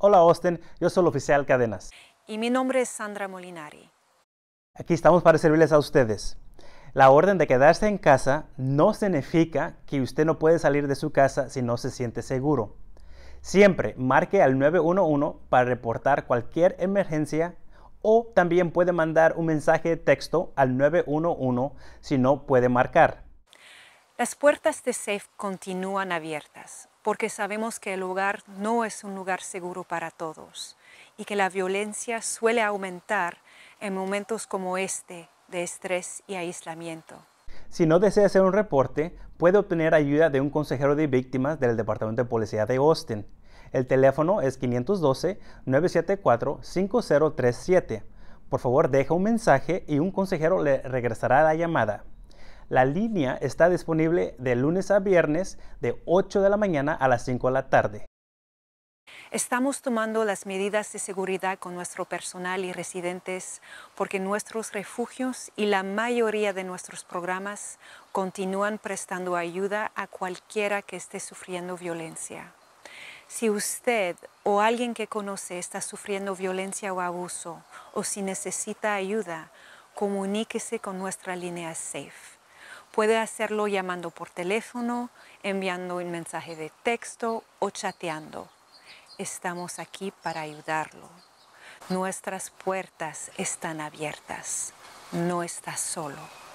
Hola Austin, yo soy el oficial Cadenas. Y mi nombre es Sandra Molinari. Aquí estamos para servirles a ustedes. La orden de quedarse en casa no significa que usted no puede salir de su casa si no se siente seguro. Siempre marque al 911 para reportar cualquier emergencia o también puede mandar un mensaje de texto al 911 si no puede marcar. Las puertas de SAFE continúan abiertas porque sabemos que el hogar no es un lugar seguro para todos y que la violencia suele aumentar en momentos como este de estrés y aislamiento. Si no desea hacer un reporte, puede obtener ayuda de un consejero de víctimas del Departamento de Policía de Austin. El teléfono es 512-974-5037. Por favor, deja un mensaje y un consejero le regresará la llamada. La línea está disponible de lunes a viernes de 8 de la mañana a las 5 de la tarde. Estamos tomando las medidas de seguridad con nuestro personal y residentes porque nuestros refugios y la mayoría de nuestros programas continúan prestando ayuda a cualquiera que esté sufriendo violencia. Si usted o alguien que conoce está sufriendo violencia o abuso o si necesita ayuda, comuníquese con nuestra línea SAFE. Puede hacerlo llamando por teléfono, enviando un mensaje de texto o chateando. Estamos aquí para ayudarlo. Nuestras puertas están abiertas. No estás solo.